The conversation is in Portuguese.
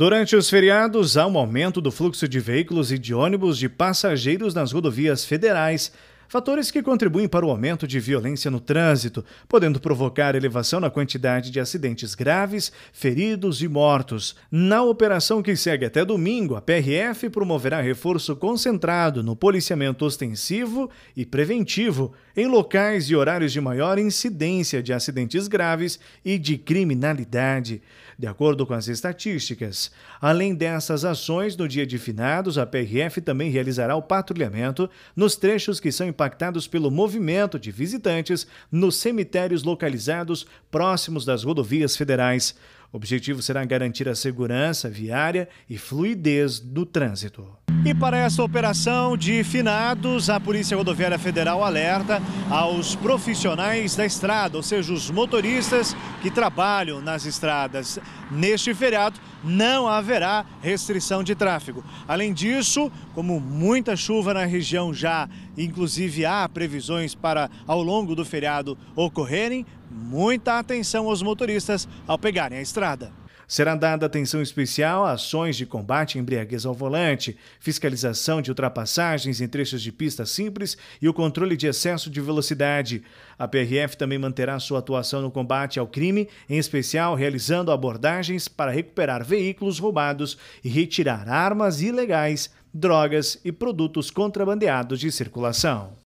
Durante os feriados, há um aumento do fluxo de veículos e de ônibus de passageiros nas rodovias federais fatores que contribuem para o aumento de violência no trânsito, podendo provocar elevação na quantidade de acidentes graves, feridos e mortos. Na operação que segue até domingo, a PRF promoverá reforço concentrado no policiamento ostensivo e preventivo em locais e horários de maior incidência de acidentes graves e de criminalidade, de acordo com as estatísticas. Além dessas ações, no dia de finados, a PRF também realizará o patrulhamento nos trechos que são impactados pelo movimento de visitantes nos cemitérios localizados próximos das rodovias federais. O objetivo será garantir a segurança viária e fluidez do trânsito. E para essa operação de finados, a Polícia Rodoviária Federal alerta aos profissionais da estrada, ou seja, os motoristas que trabalham nas estradas. Neste feriado, não haverá restrição de tráfego. Além disso, como muita chuva na região já, inclusive há previsões para ao longo do feriado ocorrerem, muita atenção aos motoristas ao pegarem a estrada estrada. Será dada atenção especial a ações de combate à embriaguez ao volante, fiscalização de ultrapassagens em trechos de pista simples e o controle de excesso de velocidade. A PRF também manterá sua atuação no combate ao crime, em especial realizando abordagens para recuperar veículos roubados e retirar armas ilegais, drogas e produtos contrabandeados de circulação.